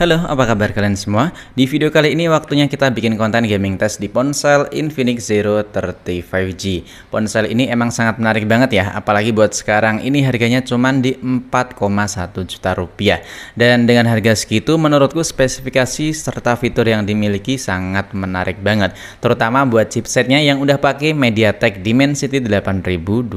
Halo, apa kabar kalian semua? Di video kali ini waktunya kita bikin konten gaming test di ponsel Infinix Zero 35G. Ponsel ini emang sangat menarik banget ya, apalagi buat sekarang ini harganya cuma di 4,1 juta rupiah. Dan dengan harga segitu menurutku spesifikasi serta fitur yang dimiliki sangat menarik banget, terutama buat chipsetnya yang udah pakai MediaTek Dimensity 8020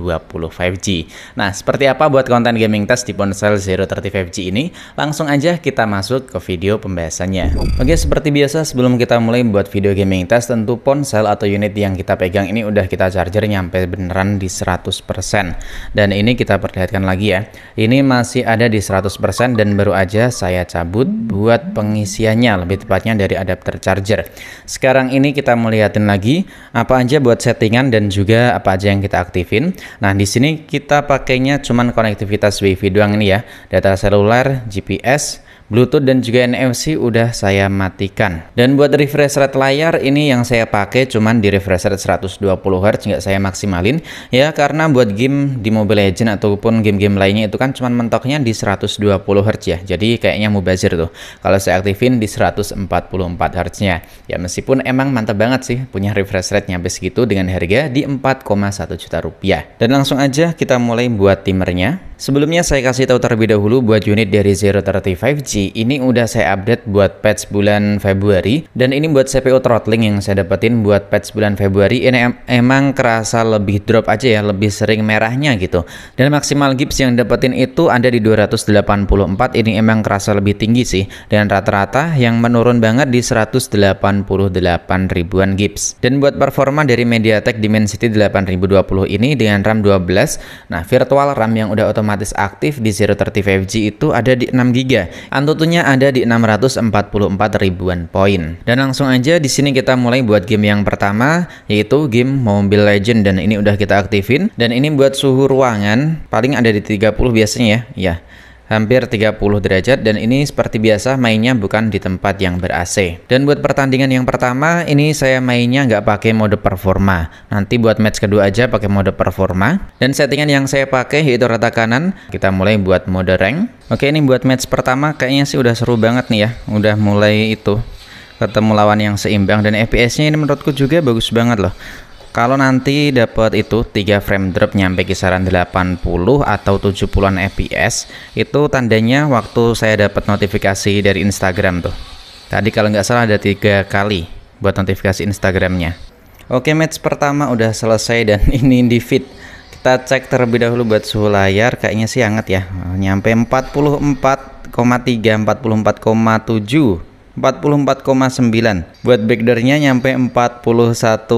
5G. Nah, seperti apa buat konten gaming test di ponsel Zero 35G ini? Langsung aja kita masuk ke video pembahasannya. Oke, seperti biasa sebelum kita mulai buat video gaming test, tentu ponsel atau unit yang kita pegang ini udah kita charger nyampe beneran di 100%. Dan ini kita perlihatkan lagi ya. Ini masih ada di 100% dan baru aja saya cabut buat pengisiannya, lebih tepatnya dari adapter charger. Sekarang ini kita melihatin lagi apa aja buat settingan dan juga apa aja yang kita aktifin. Nah, di sini kita pakainya cuman konektivitas wifi doang ini ya, data seluler, GPS, Bluetooth dan juga NFC udah saya matikan. Dan buat refresh rate layar ini yang saya pakai cuman di refresh rate 120Hz nggak saya maksimalin ya karena buat game di Mobile Legends ataupun game-game lainnya itu kan cuman mentoknya di 120Hz ya. Jadi kayaknya mubazir tuh kalau saya aktifin di 144Hz-nya. Ya meskipun emang mantap banget sih punya refresh rate nyampe segitu dengan harga di 4,1 juta rupiah. Dan langsung aja kita mulai buat timernya. Sebelumnya saya kasih tahu terlebih dahulu buat unit dari Zero 35G ini udah saya update buat patch bulan Februari dan ini buat CPU throttling yang saya dapetin buat patch bulan Februari ini em emang kerasa lebih drop aja ya lebih sering merahnya gitu dan maksimal gips yang dapetin itu ada di 284 ini emang kerasa lebih tinggi sih dan rata-rata yang menurun banget di 188 ribuan gips dan buat performa dari MediaTek Dimensity 8020 ini dengan RAM 12 nah virtual RAM yang udah otomatis otomatis aktif di zero 5 g itu ada di 6 GB. Antutunya ada di 644 ribuan poin. Dan langsung aja di sini kita mulai buat game yang pertama yaitu game Mobile Legend dan ini udah kita aktifin dan ini buat suhu ruangan paling ada di 30 biasanya ya. Ya hampir 30 derajat dan ini seperti biasa mainnya bukan di tempat yang ber AC. Dan buat pertandingan yang pertama ini saya mainnya nggak pakai mode performa. Nanti buat match kedua aja pakai mode performa. Dan settingan yang saya pakai yaitu rata kanan. Kita mulai buat mode rank. Oke ini buat match pertama kayaknya sih udah seru banget nih ya. Udah mulai itu ketemu lawan yang seimbang dan FPS-nya ini menurutku juga bagus banget loh. Kalau nanti dapat itu 3 frame drop nyampe kisaran 80 atau 70-an fps, itu tandanya waktu saya dapat notifikasi dari Instagram tuh. Tadi kalau nggak salah ada tiga kali buat notifikasi Instagramnya. Oke, match pertama udah selesai dan ini di feed. Kita cek terlebih dahulu buat suhu layar, kayaknya sih hangat ya. Nyampe 44,3 44,7 44,9 buat backdoornya nyampe 41,5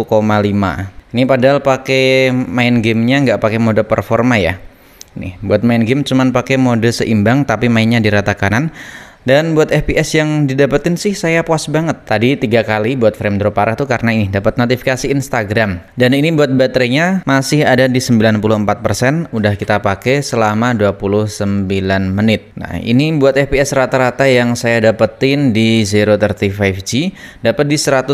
ini padahal pakai main gamenya nggak pakai mode performa ya nih buat main game cuman pakai mode seimbang tapi mainnya di rata kanan dan buat FPS yang didapetin sih saya puas banget. Tadi tiga kali buat frame drop parah tuh karena ini dapat notifikasi Instagram. Dan ini buat baterainya masih ada di 94%, udah kita pakai selama 29 menit. Nah, ini buat FPS rata-rata yang saya dapetin di zero 035G dapat di 105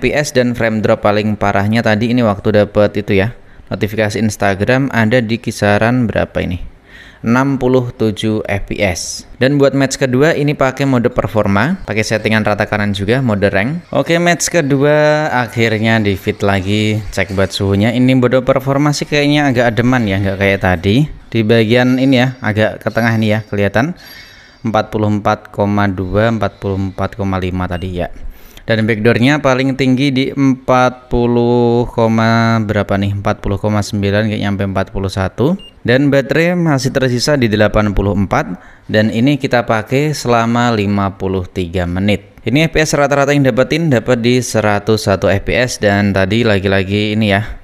FPS dan frame drop paling parahnya tadi ini waktu dapat itu ya. Notifikasi Instagram ada di kisaran berapa ini? 67 fps. Dan buat match kedua ini pakai mode performa, pakai settingan rata kanan juga mode rank. Oke, match kedua akhirnya di fit lagi, cek buat suhunya. Ini mode performa sih kayaknya agak ademan ya, nggak kayak tadi. Di bagian ini ya, agak ke tengah ini ya kelihatan. 44,2 44,5 tadi ya dan backdoornya paling tinggi di 40, berapa nih 40,9 kayaknya sampai 41 dan baterai masih tersisa di 84 dan ini kita pakai selama 53 menit ini FPS rata-rata yang dapetin dapat di 101 FPS dan tadi lagi-lagi ini ya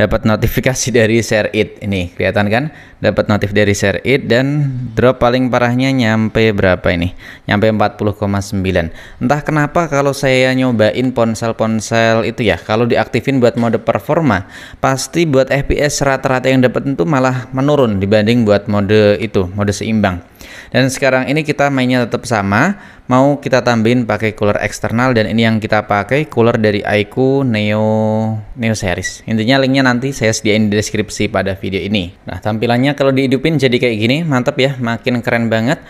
dapat notifikasi dari share it ini kelihatan kan dapat notif dari share it dan drop paling parahnya nyampe berapa ini nyampe 40,9 entah kenapa kalau saya nyobain ponsel-ponsel itu ya kalau diaktifin buat mode performa pasti buat FPS rata-rata yang dapat itu malah menurun dibanding buat mode itu mode seimbang dan sekarang ini kita mainnya tetap sama, mau kita tambahin pakai cooler eksternal dan ini yang kita pakai cooler dari Aiku Neo Neo series. Intinya linknya nanti saya sediain di deskripsi pada video ini. Nah, tampilannya kalau dihidupin jadi kayak gini, mantap ya, makin keren banget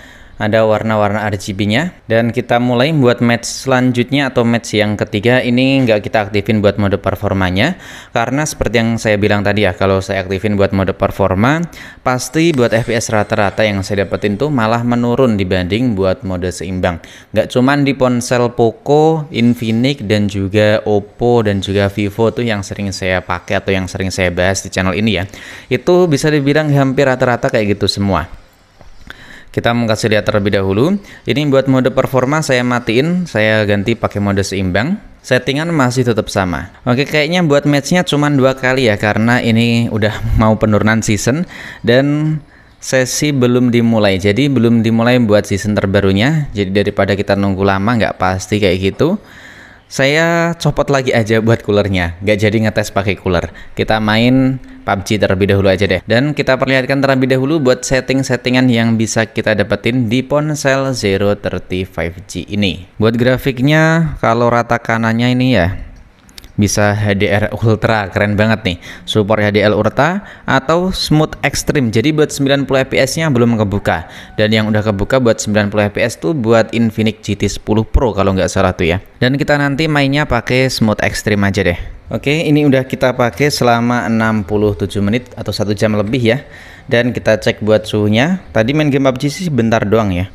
ada warna-warna RGB-nya. Dan kita mulai buat match selanjutnya atau match yang ketiga ini nggak kita aktifin buat mode performanya. Karena seperti yang saya bilang tadi ya, kalau saya aktifin buat mode performa, pasti buat FPS rata-rata yang saya dapetin tuh malah menurun dibanding buat mode seimbang. Nggak cuman di ponsel Poco, Infinix, dan juga Oppo, dan juga Vivo tuh yang sering saya pakai atau yang sering saya bahas di channel ini ya. Itu bisa dibilang hampir rata-rata kayak gitu semua. Kita mau kasih lihat terlebih dahulu. Ini buat mode performa saya matiin, saya ganti pakai mode seimbang. Settingan masih tetap sama. Oke, kayaknya buat matchnya cuma dua kali ya karena ini udah mau penurunan season dan sesi belum dimulai jadi belum dimulai buat season terbarunya jadi daripada kita nunggu lama nggak pasti kayak gitu saya copot lagi aja buat coolernya, nggak jadi ngetes pakai cooler. Kita main PUBG terlebih dahulu aja deh. Dan kita perlihatkan terlebih dahulu buat setting-settingan yang bisa kita dapetin di ponsel Zero g ini. Buat grafiknya, kalau rata kanannya ini ya, bisa HDR Ultra keren banget nih support HDR Ultra atau Smooth Extreme jadi buat 90 fps nya belum kebuka dan yang udah kebuka buat 90 fps tuh buat Infinix GT10 Pro kalau nggak salah tuh ya dan kita nanti mainnya pakai Smooth Extreme aja deh Oke, ini udah kita pakai selama 67 menit atau satu jam lebih ya. Dan kita cek buat suhunya. Tadi main game PUBG sih bentar doang ya.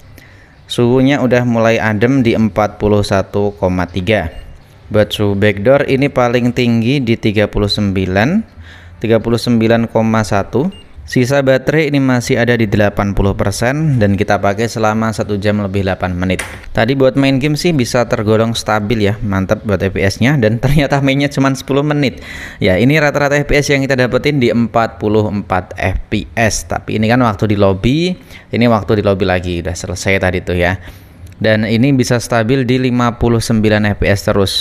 Suhunya udah mulai adem di 41,3 buat backdoor ini paling tinggi di 39 39,1 sisa baterai ini masih ada di 80% dan kita pakai selama 1 jam lebih 8 menit tadi buat main game sih bisa tergolong stabil ya mantap buat FPS nya dan ternyata mainnya cuma 10 menit ya ini rata-rata FPS yang kita dapetin di 44 FPS tapi ini kan waktu di lobby ini waktu di lobby lagi udah selesai tadi tuh ya dan ini bisa stabil di 59 fps terus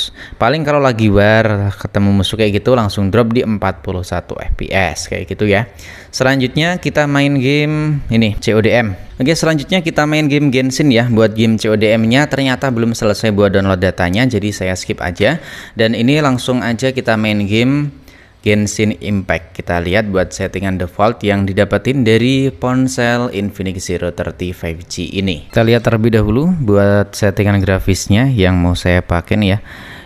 paling kalau lagi war ketemu musuh kayak gitu langsung drop di 41 fps kayak gitu ya selanjutnya kita main game ini CODM oke selanjutnya kita main game Genshin ya buat game CODM nya ternyata belum selesai buat download datanya jadi saya skip aja dan ini langsung aja kita main game Genshin Impact. Kita lihat buat settingan default yang didapatin dari ponsel Infinix Zero 30 5G ini. Kita lihat terlebih dahulu buat settingan grafisnya yang mau saya pakai nih ya.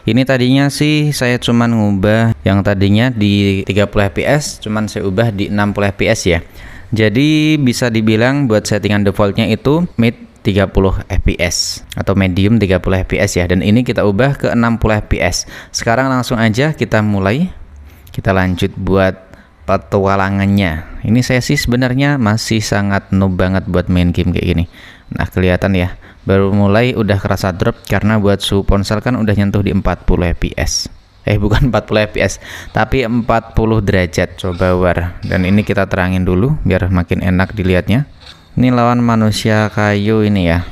Ini tadinya sih saya cuman ngubah yang tadinya di 30 fps cuman saya ubah di 60 fps ya. Jadi bisa dibilang buat settingan defaultnya itu mid 30 fps atau medium 30 fps ya dan ini kita ubah ke 60 fps. Sekarang langsung aja kita mulai kita lanjut buat petualangannya. Ini saya sih sebenarnya masih sangat noob banget buat main game kayak gini. Nah, kelihatan ya. Baru mulai udah kerasa drop karena buat suhu ponsel kan udah nyentuh di 40 fps. Eh, bukan 40 fps, tapi 40 derajat coba war. Dan ini kita terangin dulu biar makin enak dilihatnya. Ini lawan manusia kayu ini ya.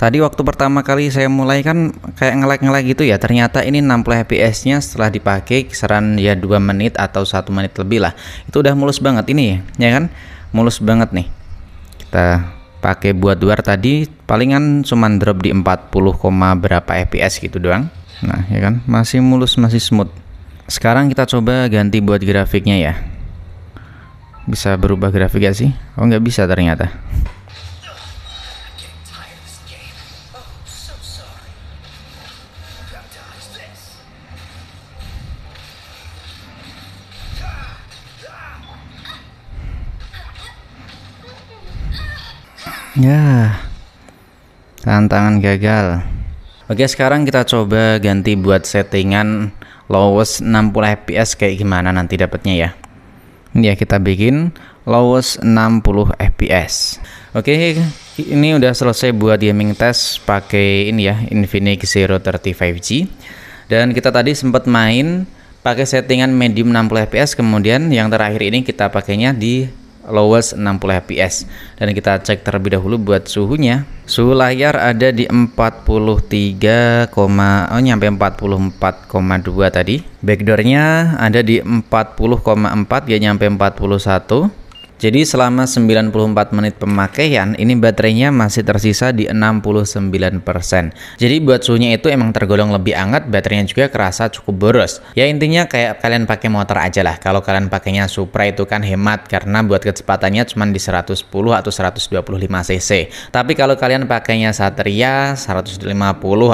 Tadi waktu pertama kali saya mulai kan kayak ngelag ngelag gitu ya. Ternyata ini 60 fps-nya setelah dipakai kisaran ya 2 menit atau satu menit lebih lah. Itu udah mulus banget ini ya kan? Mulus banget nih. Kita pakai buat luar tadi palingan cuma drop di 40, berapa fps gitu doang. Nah, ya kan? Masih mulus, masih smooth. Sekarang kita coba ganti buat grafiknya ya. Bisa berubah grafik gak sih? Oh, nggak bisa ternyata. Ya, tantangan gagal. Oke, sekarang kita coba ganti buat settingan lowest 60 fps kayak gimana nanti dapatnya ya. ini Ya, kita bikin lowest 60 fps. Oke, ini udah selesai buat gaming test pakai ini ya, Infinix Zero 35G. Dan kita tadi sempat main pakai settingan medium 60 fps kemudian yang terakhir ini kita pakainya di lowest 60 fps dan kita cek terlebih dahulu buat suhunya suhu layar ada di 43, oh nyampe 44,2 tadi backdoornya ada di 40,4 ya nyampe 41 jadi selama 94 menit pemakaian ini baterainya masih tersisa di 69%. Jadi buat suhunya itu emang tergolong lebih hangat, baterainya juga kerasa cukup boros. Ya intinya kayak kalian pakai motor aja lah. Kalau kalian pakainya Supra itu kan hemat karena buat kecepatannya cuma di 110 atau 125 cc. Tapi kalau kalian pakainya Satria 150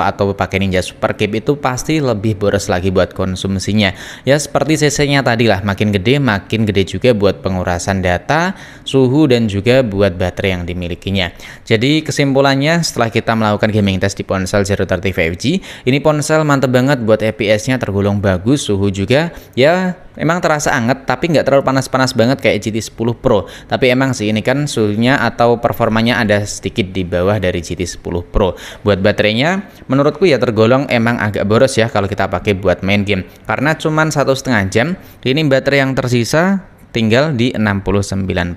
atau pakai Ninja Super Cube itu pasti lebih boros lagi buat konsumsinya. Ya seperti cc-nya tadi lah, makin gede makin gede juga buat pengurasan data suhu, dan juga buat baterai yang dimilikinya. Jadi kesimpulannya setelah kita melakukan gaming test di ponsel Zero 5G, ini ponsel mantep banget buat FPS-nya tergolong bagus, suhu juga ya emang terasa anget tapi nggak terlalu panas-panas banget kayak GT10 Pro tapi emang sih ini kan suhunya atau performanya ada sedikit di bawah dari GT10 Pro buat baterainya menurutku ya tergolong emang agak boros ya kalau kita pakai buat main game karena cuman satu setengah jam ini baterai yang tersisa tinggal di 69%.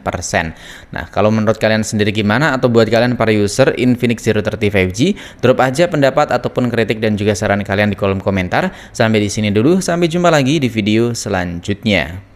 Nah, kalau menurut kalian sendiri gimana atau buat kalian para user Infinix Zero 35 g drop aja pendapat ataupun kritik dan juga saran kalian di kolom komentar. Sampai di sini dulu, sampai jumpa lagi di video selanjutnya.